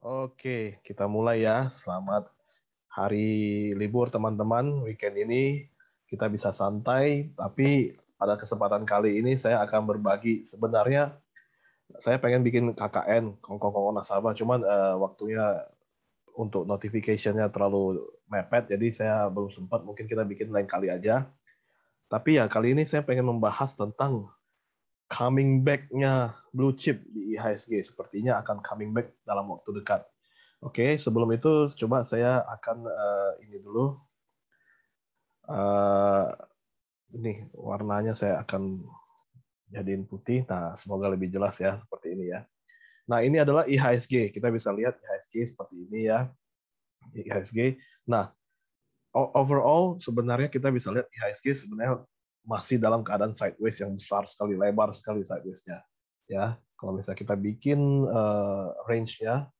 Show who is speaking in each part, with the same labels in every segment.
Speaker 1: Oke, kita mulai ya. Selamat hari libur teman-teman. Weekend ini kita bisa santai, tapi pada kesempatan kali ini saya akan berbagi. Sebenarnya saya pengen bikin KKN, kongkong-kongkong nasabah, cuman uh, waktunya untuk notification-nya terlalu mepet, jadi saya belum sempat, mungkin kita bikin lain kali aja. Tapi ya kali ini saya pengen membahas tentang coming back-nya blue chip di IHSG sepertinya akan coming back dalam waktu dekat. Oke, okay, sebelum itu coba saya akan uh, ini dulu. Uh, ini warnanya saya akan jadiin putih. Nah, semoga lebih jelas ya seperti ini ya. Nah, ini adalah IHSG. Kita bisa lihat IHSG seperti ini ya. IHSG. Nah, overall sebenarnya kita bisa lihat IHSG sebenarnya masih dalam keadaan sideways yang besar sekali, lebar sekali sideways-nya. Ya, kalau misalnya kita bikin uh, range-nya,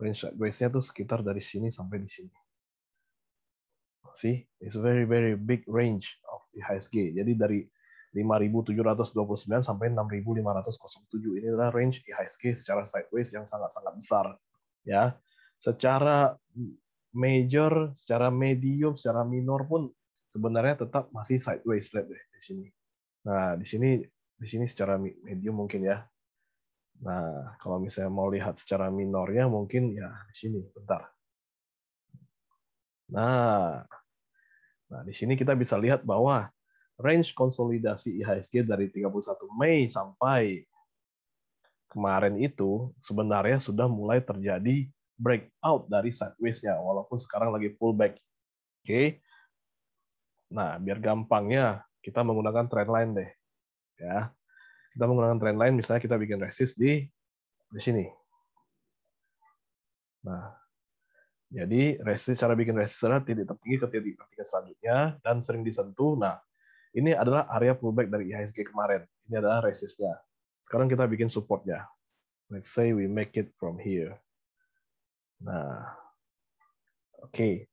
Speaker 1: range sideways-nya tuh sekitar dari sini sampai di sini. See, it's very very big range of the IHSG. Jadi dari 5.729 sampai 6.507 ini adalah range IHSG secara sideways yang sangat-sangat besar. Ya, secara major, secara medium, secara minor pun sebenarnya tetap masih sideways lihat deh di sini. Nah, di sini di sini secara medium mungkin ya. Nah, kalau misalnya mau lihat secara minornya mungkin ya di sini bentar. Nah, nah di sini kita bisa lihat bahwa range konsolidasi IHSG dari 31 Mei sampai kemarin itu sebenarnya sudah mulai terjadi breakout dari sideways-nya walaupun sekarang lagi pullback. Oke. Okay. Nah, biar gampangnya kita menggunakan trendline deh. Ya. Kita menggunakan trendline misalnya kita bikin resist di di sini. Nah, jadi resist cara bikin resist adalah titik tertinggi ke titik tertinggi selanjutnya dan sering disentuh. Nah, ini adalah area pullback dari IHSG kemarin. Ini adalah resistnya. Sekarang kita bikin supportnya. Let's say we make it from here. Nah, oke. Okay.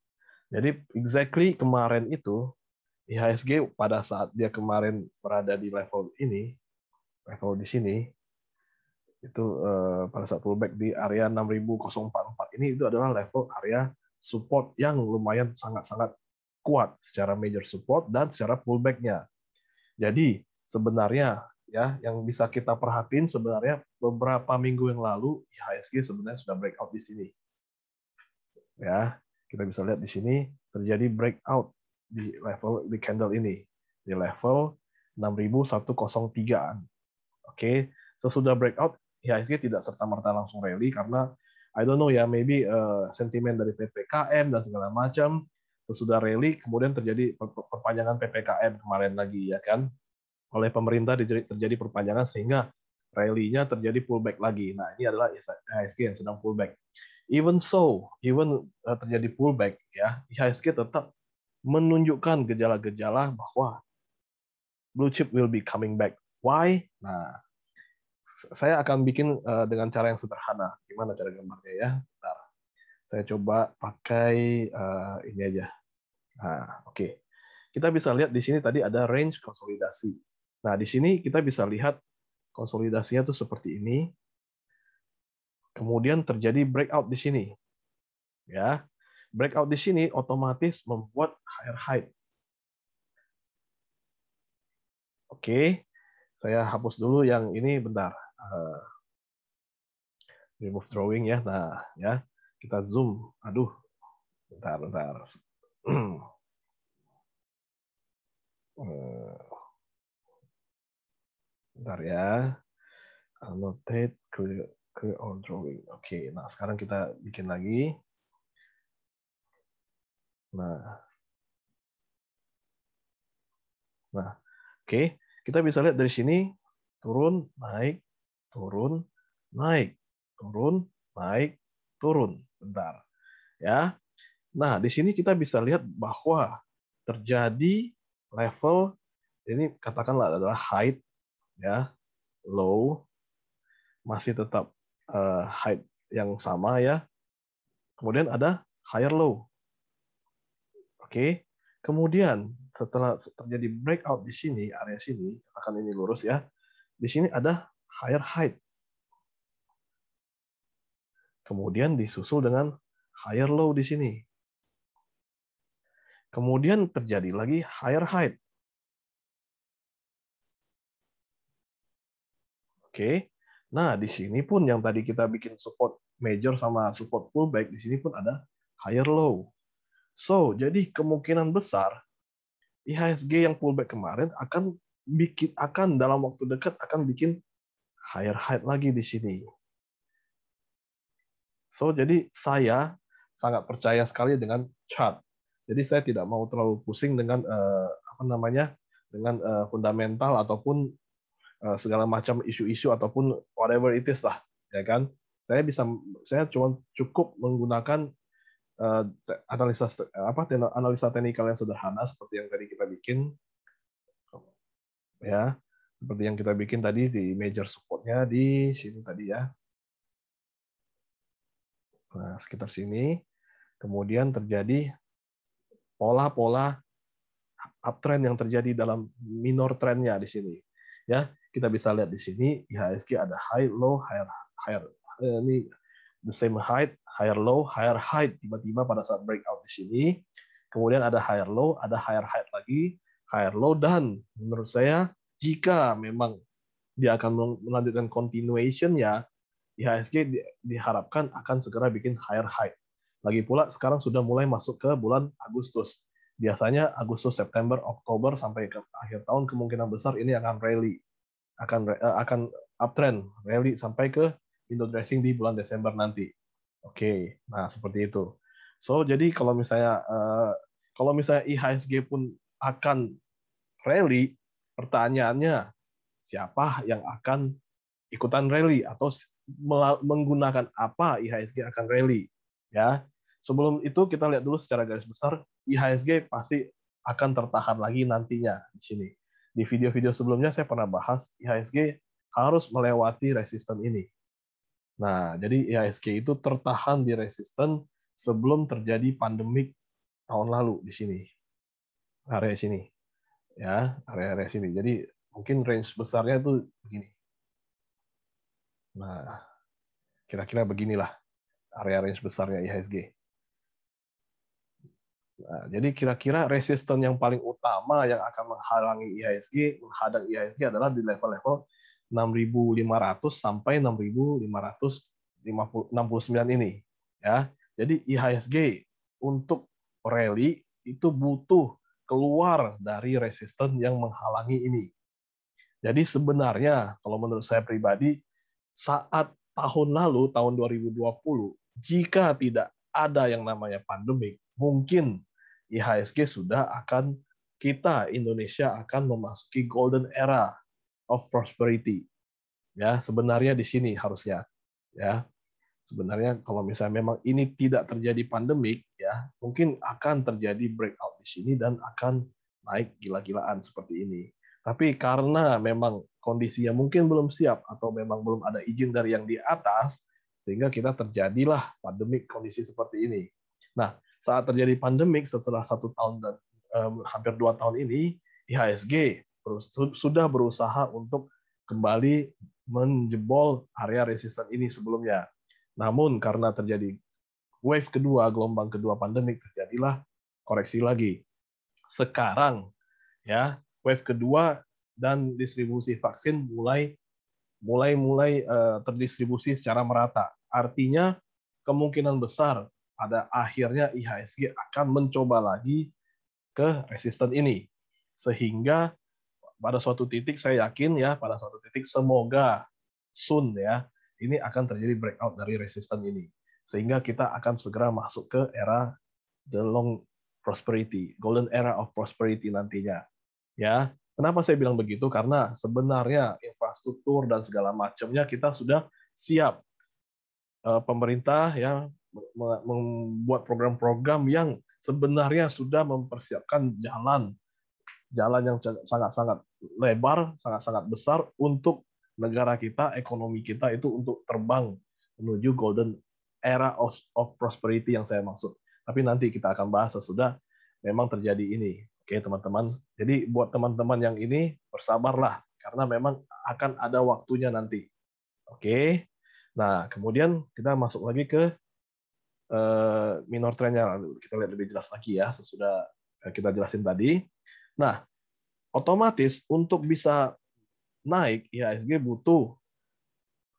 Speaker 1: Jadi exactly kemarin itu IHSG pada saat dia kemarin berada di level ini, level di sini, itu eh, pada saat pullback di area 6044 ini itu adalah level area support yang lumayan sangat-sangat kuat secara major support dan secara pullbacknya. Jadi sebenarnya ya yang bisa kita perhatiin sebenarnya beberapa minggu yang lalu IHSG sebenarnya sudah breakout di sini. Ya, kita bisa lihat di sini terjadi breakout di level di candle ini di level 6103-an. Oke, sesudah breakout IHSG tidak serta-merta langsung rally karena I don't know ya, maybe uh, sentimen dari PPKM dan segala macam sesudah rally kemudian terjadi perpanjangan PPKM kemarin lagi ya kan oleh pemerintah terjadi perpanjangan sehingga rally-nya terjadi pullback lagi. Nah, ini adalah IHSG yang sedang pullback. Even so, even eh, terjadi pullback ya, IHSG tetap menunjukkan gejala-gejala bahwa blue chip will be coming back. Why? Nah, saya akan bikin eh, dengan cara yang sederhana. Gimana cara gambarnya ya? Bentar. Saya coba pakai uh, ini aja. Nah, oke. Okay. Kita bisa lihat di sini tadi ada range konsolidasi. Nah, di sini kita bisa lihat konsolidasinya tuh seperti ini. Kemudian terjadi breakout di sini. Ya. Breakout di sini otomatis membuat air haid. Oke, saya hapus dulu yang ini bentar. Uh, remove drawing ya. Nah, ya. Kita zoom. Aduh. Bentar, bentar. Eh, bentar ya. Annotate clear, clear all drawing. Oke, okay. nah sekarang kita bikin lagi. Nah, Nah, oke, okay. kita bisa lihat dari sini turun, naik, turun, naik, turun, naik, turun. Bentar. Ya. Nah, di sini kita bisa lihat bahwa terjadi level ini katakanlah adalah height ya, low masih tetap uh, height yang sama ya. Kemudian ada higher low. Oke. Okay. Kemudian setelah terjadi breakout di sini, area sini, akan ini lurus ya. Di sini ada higher height. Kemudian disusul dengan higher low di sini. Kemudian terjadi lagi higher height. Oke. Nah, di sini pun yang tadi kita bikin support major sama support pullback, di sini pun ada higher low. So, jadi kemungkinan besar IHSG yang pullback kemarin akan bikin akan dalam waktu dekat akan bikin higher high lagi di sini. So jadi saya sangat percaya sekali dengan chart. Jadi saya tidak mau terlalu pusing dengan eh, apa namanya dengan eh, fundamental ataupun eh, segala macam isu-isu ataupun whatever it is lah, ya kan? Saya bisa saya cuma cukup menggunakan Eh, analisa eh, apa analisa teknikal yang sederhana seperti yang tadi kita bikin ya seperti yang kita bikin tadi di major supportnya di sini tadi ya nah sekitar sini kemudian terjadi pola-pola uptrend yang terjadi dalam minor trendnya di sini ya kita bisa lihat di sini IHSG ada high low higher higher eh, ini the same height higher low, higher high tiba-tiba pada saat breakout di sini. Kemudian ada higher low, ada higher high lagi, higher low dan menurut saya jika memang dia akan melanjutkan continuation ya IHSG diharapkan akan segera bikin higher high. Lagi pula sekarang sudah mulai masuk ke bulan Agustus. Biasanya Agustus, September, Oktober sampai ke akhir tahun kemungkinan besar ini akan rally, akan eh, akan uptrend, rally sampai ke window dressing di bulan Desember nanti. Oke, nah seperti itu. So jadi kalau misalnya uh, kalau misalnya IHSG pun akan rally, pertanyaannya siapa yang akan ikutan rally atau menggunakan apa IHSG akan rally, ya. Sebelum itu kita lihat dulu secara garis besar IHSG pasti akan tertahan lagi nantinya di sini. Di video-video sebelumnya saya pernah bahas IHSG harus melewati resisten ini Nah, jadi IHSG e itu tertahan di resisten sebelum terjadi pandemik tahun lalu di sini. Area sini. Ya, area-area sini. Jadi mungkin range besarnya itu begini. Nah, kira-kira beginilah area range besarnya IHSG. E nah, jadi kira-kira resisten yang paling utama yang akan menghalangi IHSG, e menghadang IHSG adalah di level-level 6.500 sampai 6.569 ini ya. Jadi IHSG untuk rally itu butuh keluar dari resisten yang menghalangi ini. Jadi sebenarnya kalau menurut saya pribadi saat tahun lalu tahun 2020 jika tidak ada yang namanya pandemik, mungkin IHSG sudah akan kita Indonesia akan memasuki golden era of prosperity. Ya, sebenarnya di sini harusnya. Ya. Sebenarnya kalau misalnya memang ini tidak terjadi pandemik ya, mungkin akan terjadi breakout di sini dan akan naik gila-gilaan seperti ini. Tapi karena memang kondisinya mungkin belum siap atau memang belum ada izin dari yang di atas, sehingga kita terjadilah pandemik kondisi seperti ini. Nah, saat terjadi pandemik setelah satu tahun dan um, hampir dua tahun ini, IHSG sudah berusaha untuk kembali menjebol area resisten ini sebelumnya. Namun karena terjadi wave kedua, gelombang kedua pandemik terjadilah koreksi lagi. Sekarang ya, wave kedua dan distribusi vaksin mulai mulai mulai eh, terdistribusi secara merata. Artinya kemungkinan besar pada akhirnya IHSG akan mencoba lagi ke resisten ini. Sehingga pada suatu titik saya yakin ya pada suatu titik semoga soon ya ini akan terjadi breakout dari resisten ini sehingga kita akan segera masuk ke era the long prosperity, golden era of prosperity nantinya. Ya, kenapa saya bilang begitu? Karena sebenarnya infrastruktur dan segala macamnya kita sudah siap. Eh, pemerintah ya membuat program-program yang sebenarnya sudah mempersiapkan jalan jalan yang sangat-sangat lebar, sangat-sangat besar untuk negara kita, ekonomi kita itu untuk terbang menuju golden era of, prosperity yang saya maksud. Tapi nanti kita akan bahas sesudah memang terjadi ini. Oke, teman-teman. Jadi buat teman-teman yang ini bersabarlah karena memang akan ada waktunya nanti. Oke. Nah, kemudian kita masuk lagi ke eh, minor trendnya. Kita lihat lebih jelas lagi ya sesudah eh, kita jelasin tadi. Nah, otomatis untuk bisa naik IHSG ya, butuh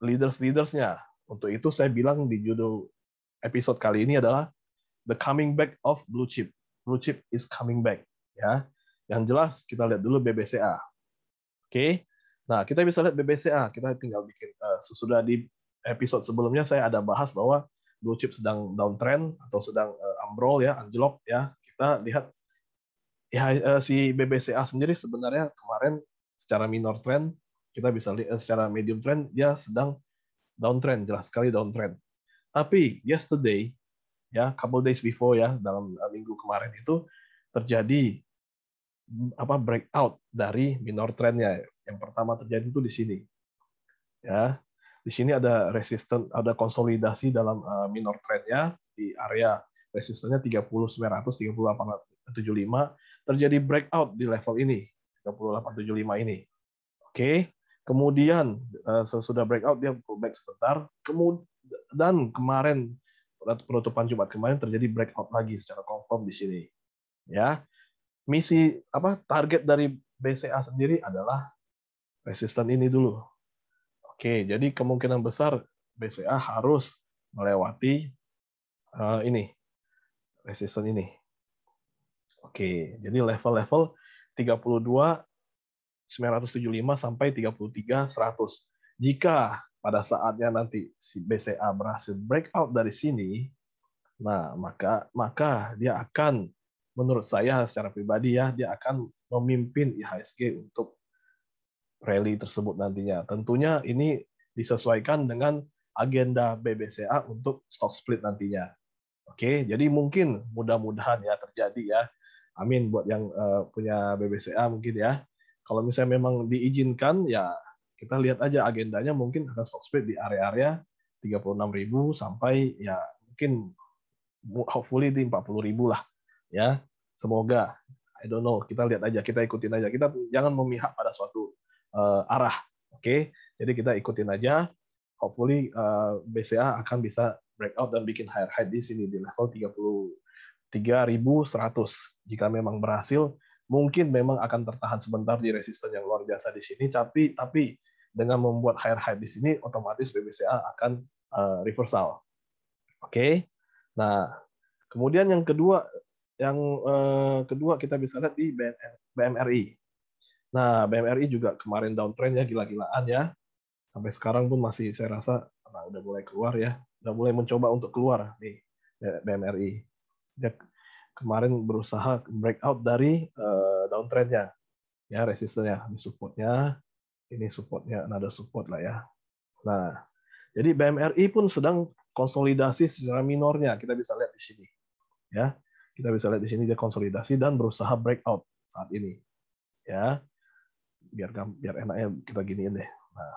Speaker 1: leaders-leadersnya. Untuk itu saya bilang di judul episode kali ini adalah The Coming Back of Blue Chip. Blue Chip is coming back. Ya, yang jelas kita lihat dulu BBCA. Oke, nah kita bisa lihat BBCA. Kita tinggal bikin uh, sesudah di episode sebelumnya saya ada bahas bahwa blue chip sedang downtrend atau sedang uh, ambrol ya, anjlok ya. Kita lihat ya, eh, si BBCA sendiri sebenarnya kemarin secara minor trend kita bisa lihat eh, secara medium trend dia sedang downtrend jelas sekali downtrend. Tapi yesterday ya couple days before ya dalam eh, minggu kemarin itu terjadi mm, apa breakout dari minor trendnya. Yang pertama terjadi itu di sini. Ya. Di sini ada resisten ada konsolidasi dalam minor trendnya di area resistennya 30.900 3875 terjadi breakout di level ini 3875 ini. Oke. Kemudian eh, sesudah breakout dia pullback sebentar. Kemudian dan kemarin penutupan Jumat kemarin terjadi breakout lagi secara confirm di sini. Ya. Misi apa target dari BCA sendiri adalah resisten ini dulu. Oke, jadi kemungkinan besar BCA harus melewati uh, ini resisten ini. Oke, jadi level-level 32 975 sampai 33 100. Jika pada saatnya nanti si BCA berhasil breakout dari sini, nah maka maka dia akan menurut saya secara pribadi ya dia akan memimpin IHSG untuk rally tersebut nantinya. Tentunya ini disesuaikan dengan agenda BBCA untuk stock split nantinya. Oke, jadi mungkin mudah-mudahan ya terjadi ya Amin buat yang uh, punya BBCA mungkin ya. Kalau misalnya memang diizinkan ya kita lihat aja agendanya mungkin akan stock split di area-area 36.000 sampai ya mungkin hopefully di 40.000 lah ya. Semoga I don't know, kita lihat aja, kita ikutin aja. Kita jangan memihak pada suatu uh, arah. Oke. Okay? Jadi kita ikutin aja. Hopefully uh, eh, BCA akan bisa breakout dan bikin higher high di sini di level 30 3100 jika memang berhasil mungkin memang akan tertahan sebentar di resisten yang luar biasa di sini tapi tapi dengan membuat higher high di sini otomatis BBCA akan uh, reversal. Oke. Okay? Nah, kemudian yang kedua yang uh, kedua kita bisa lihat di BMRI. Nah, BMRI juga kemarin downtrend ya gila-gilaan ya. Sampai sekarang pun masih saya rasa nah, udah mulai keluar ya. Udah mulai mencoba untuk keluar nih BMRI. Dia ya, kemarin berusaha breakout dari uh, downtrendnya, ya resistennya, ini supportnya, ini supportnya, ada support lah ya. Nah, jadi BMRI pun sedang konsolidasi secara minornya, kita bisa lihat di sini, ya kita bisa lihat di sini dia konsolidasi dan berusaha breakout saat ini, ya biar biar enaknya kita giniin deh. Nah,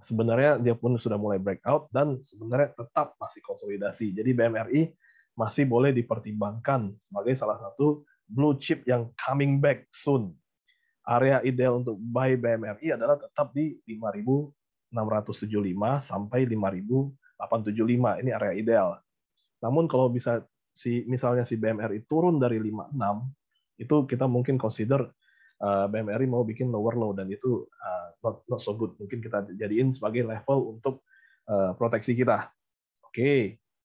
Speaker 1: sebenarnya dia pun sudah mulai breakout dan sebenarnya tetap masih konsolidasi. Jadi BMRI masih boleh dipertimbangkan sebagai salah satu blue chip yang coming back soon. Area ideal untuk buy BMRI adalah tetap di 5.675 sampai 5.875. Ini area ideal. Namun kalau bisa si misalnya si BMRI turun dari 56 itu kita mungkin consider eh, BMRI mau bikin lower low dan itu eh, not, not so good. Mungkin kita jadiin sebagai level untuk eh, proteksi kita. Oke, okay.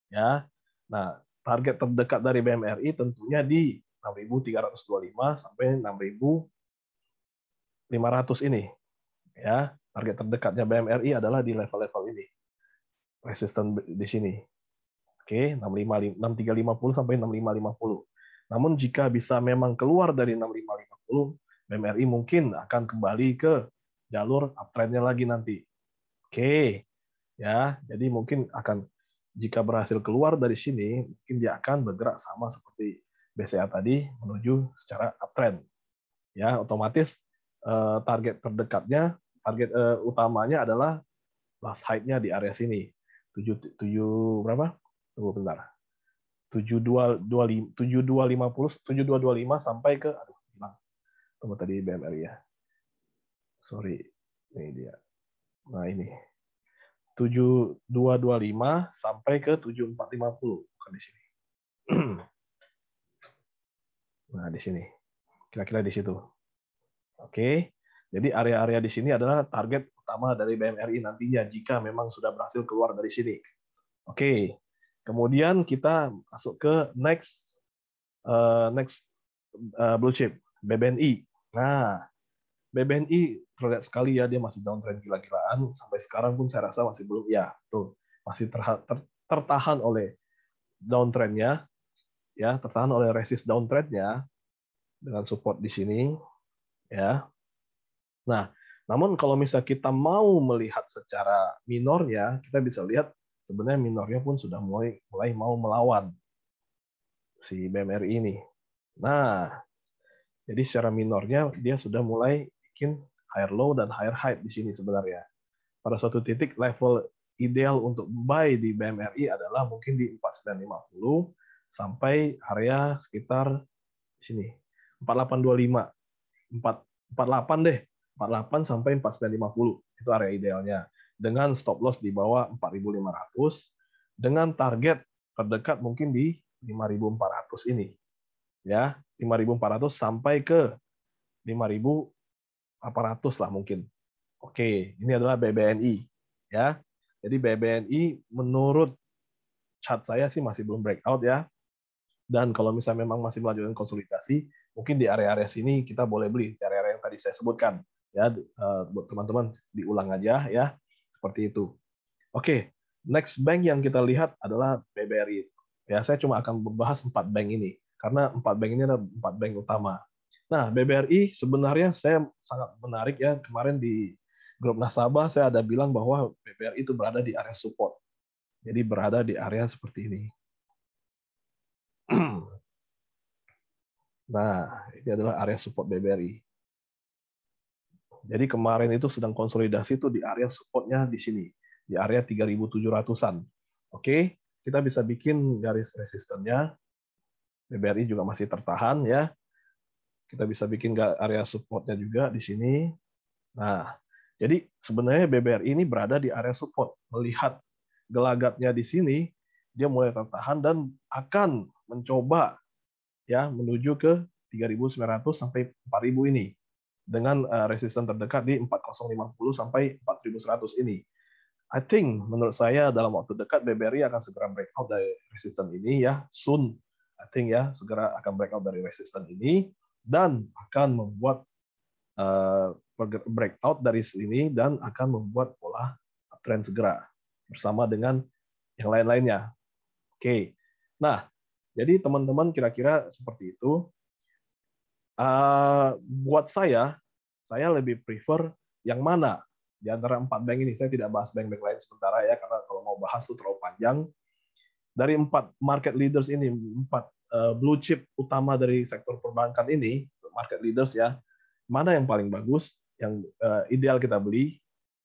Speaker 1: ya. Nah, Target terdekat dari BMRI tentunya di 6.325 sampai 6.500 ini. Ya, target terdekatnya BMRI adalah di level-level ini. Resisten di sini. Oke, 65 6350 sampai 6550. Namun jika bisa memang keluar dari 6550, BMRI mungkin akan kembali ke jalur uptrendnya lagi nanti. Oke. Ya, jadi mungkin akan jika berhasil keluar dari sini, mungkin dia akan bergerak sama seperti BCA tadi menuju secara uptrend. Ya, otomatis eh, target terdekatnya, target eh, utamanya adalah last height-nya di area sini. 7 7 berapa? Tunggu bentar. 7225 7225 sampai ke aduh hilang. Tunggu tadi BMR ya. Sorry. Ini dia. Nah, ini 7225 sampai ke 7450 bukan di sini. nah, di sini. Kira-kira di situ. Oke. Jadi area-area di sini adalah target utama dari BMRI nantinya jika memang sudah berhasil keluar dari sini. Oke. Kemudian kita masuk ke next eh, next eh, blue chip BBNI. Nah, BBNI terlihat sekali ya dia masih downtrend gila-gilaan sampai sekarang pun saya rasa masih belum ya tuh masih ter, ter, tertahan oleh downtrendnya ya tertahan oleh resist downtrendnya dengan support di sini ya nah namun kalau misalnya kita mau melihat secara minor ya kita bisa lihat sebenarnya minornya pun sudah mulai mulai mau melawan si BMRI ini nah jadi secara minornya dia sudah mulai bikin higher low dan higher high di sini sebenarnya. Pada suatu titik level ideal untuk buy di BMRI adalah mungkin di 4950 sampai area sekitar sini 4825. 4 48 deh. 48 sampai 4950 itu area idealnya dengan stop loss di bawah 4500 dengan target terdekat mungkin di 5400 ini. Ya, 5400 sampai ke 5000 aparatus lah mungkin. Oke, ini adalah BBNI ya. Jadi BBNI menurut chart saya sih masih belum breakout ya. Dan kalau misalnya memang masih melanjutkan konsolidasi, mungkin di area-area sini kita boleh beli di area-area yang tadi saya sebutkan ya eh, buat teman-teman diulang aja ya seperti itu. Oke, next bank yang kita lihat adalah BBRI. Ya, saya cuma akan membahas empat bank ini karena empat bank ini adalah empat bank utama. Nah, BBRI sebenarnya saya sangat menarik ya kemarin di grup nasabah saya ada bilang bahwa BBRI itu berada di area support. Jadi berada di area seperti ini. Nah, ini adalah area support BBRI. Jadi kemarin itu sedang konsolidasi itu di area supportnya di sini, di area 3700-an. Oke, kita bisa bikin garis resistennya. BBRI juga masih tertahan ya kita bisa bikin area supportnya juga di sini. Nah, jadi sebenarnya BBRI ini berada di area support. Melihat gelagatnya di sini, dia mulai tertahan dan akan mencoba ya menuju ke 3.900 sampai 4.000 ini dengan eh, resisten terdekat di 4.050 sampai 4.100 ini. I think menurut saya dalam waktu dekat BBRI akan segera breakout dari resisten ini ya soon. I think ya segera akan breakout dari resisten ini dan akan membuat uh, breakout dari sini dan akan membuat pola uptrend segera bersama dengan yang lain-lainnya. Oke. Nah, jadi teman-teman kira-kira seperti itu. Uh, buat saya, saya lebih prefer yang mana di antara empat bank ini. Saya tidak bahas bank-bank lain sementara ya, karena kalau mau bahas itu terlalu panjang. Dari empat market leaders ini, empat Eh, blue chip utama dari sektor perbankan ini, market leaders ya, mana yang paling bagus, yang eh, ideal kita beli.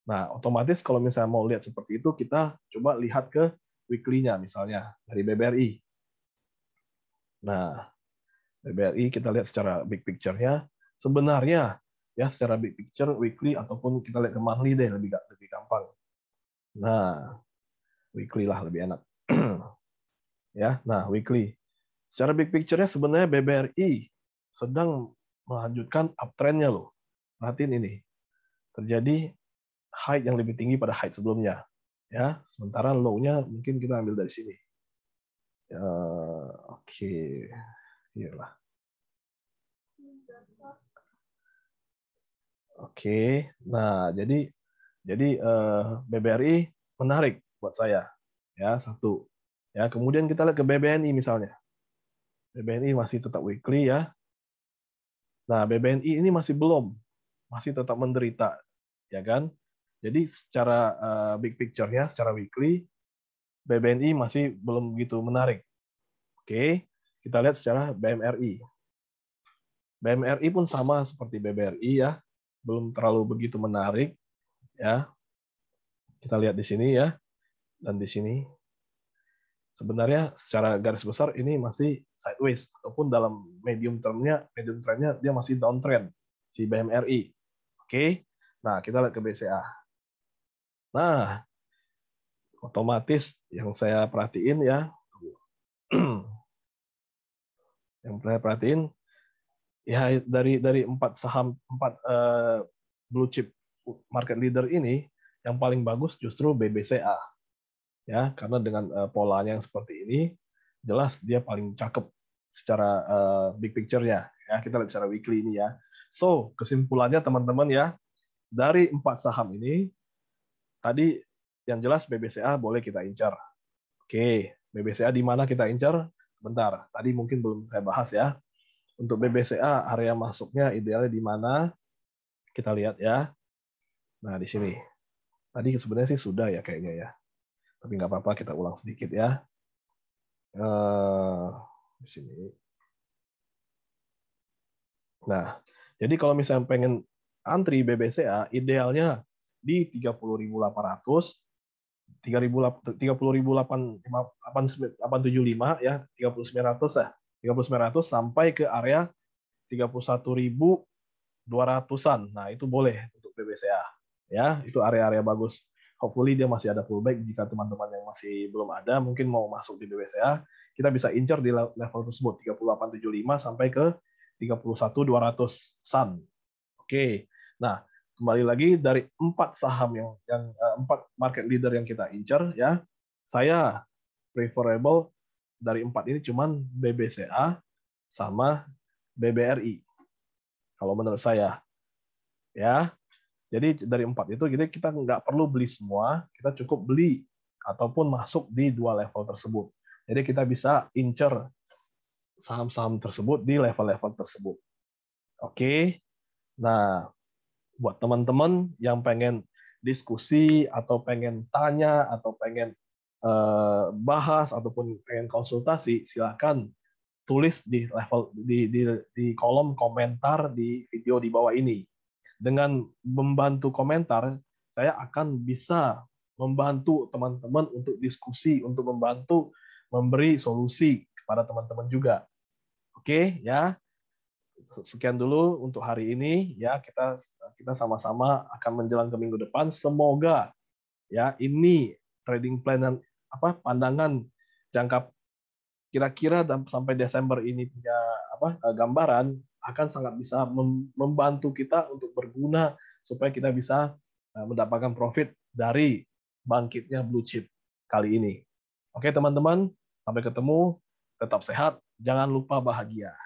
Speaker 1: Nah, otomatis kalau misalnya mau lihat seperti itu, kita coba lihat ke weekly-nya misalnya dari BBRI. Nah, BBRI kita lihat secara big picture-nya. Sebenarnya ya secara big picture weekly ataupun kita lihat ke monthly deh lebih lebih gampang. Nah, weekly lah lebih enak. ya, nah weekly. Secara big picture-nya sebenarnya BBRI sedang melanjutkan uptrend-nya loh. Perhatiin ini. Terjadi high yang lebih tinggi pada high sebelumnya. ya. Sementara low-nya mungkin kita ambil dari sini. Ya, Oke. Okay. Iyalah. Oke, okay. nah jadi jadi eh, BBRI menarik buat saya ya satu ya kemudian kita lihat ke BBNI misalnya BBNI masih tetap weekly ya. Nah, BBNI ini masih belum, masih tetap menderita, ya kan? Jadi secara eh, big picture-nya, secara weekly, BBNI masih belum begitu menarik. Oke, kita lihat secara BMRI. BMRI pun sama seperti BBRI ya, belum terlalu begitu menarik, ya. Kita lihat di sini ya, dan di sini sebenarnya secara garis besar ini masih sideways ataupun dalam medium termnya medium trendnya dia masih downtrend si BMRI. Oke. Okay? Nah, kita lihat ke BCA. Nah, otomatis yang saya perhatiin ya yang saya perhatiin ya dari dari empat saham empat uh, blue chip market leader ini yang paling bagus justru BBCA ya karena dengan uh, polanya yang seperti ini jelas dia paling cakep secara uh, big picture ya. ya kita lihat secara weekly ini ya so kesimpulannya teman-teman ya dari empat saham ini tadi yang jelas BBCA boleh kita incar oke BBCA di mana kita incar bentar tadi mungkin belum saya bahas ya untuk BBCA area masuknya idealnya di mana kita lihat ya nah di sini tadi sebenarnya sih sudah ya kayaknya ya tapi nggak apa-apa kita ulang sedikit ya. Eh, di sini. Nah, jadi kalau misalnya pengen antri BBCA, idealnya di 30.800 30.875 ya, 3900 lah. 3900 sampai ke area 31.200-an. Nah, itu boleh untuk BBCA. Ya, itu area-area bagus hopefully dia masih ada pullback jika teman-teman yang masih belum ada mungkin mau masuk di BBCA kita bisa incer di level tersebut 3875 sampai ke 31200 Sun. Oke. Nah, kembali lagi dari empat saham yang yang eh, empat market leader yang kita incer ya. Saya preferable dari empat ini cuman BBCA sama BBRI. Kalau menurut saya. Ya. Jadi dari empat itu jadi kita nggak perlu beli semua, kita cukup beli ataupun masuk di dua level tersebut. Jadi kita bisa incer saham-saham tersebut di level-level tersebut. Oke. Nah, buat teman-teman yang pengen diskusi atau pengen tanya atau pengen eh, bahas ataupun pengen konsultasi, silakan tulis di level di, di di kolom komentar di video di bawah ini dengan membantu komentar, saya akan bisa membantu teman-teman untuk diskusi, untuk membantu memberi solusi kepada teman-teman juga. Oke, ya. Sekian dulu untuk hari ini ya kita kita sama-sama akan menjelang ke minggu depan. Semoga ya ini trading plan dan apa pandangan jangka kira-kira sampai Desember ini punya apa eh, gambaran akan sangat bisa membantu kita untuk berguna supaya kita bisa eh, mendapatkan profit dari bangkitnya blue chip kali ini. Oke teman-teman, sampai ketemu, tetap sehat, jangan lupa bahagia.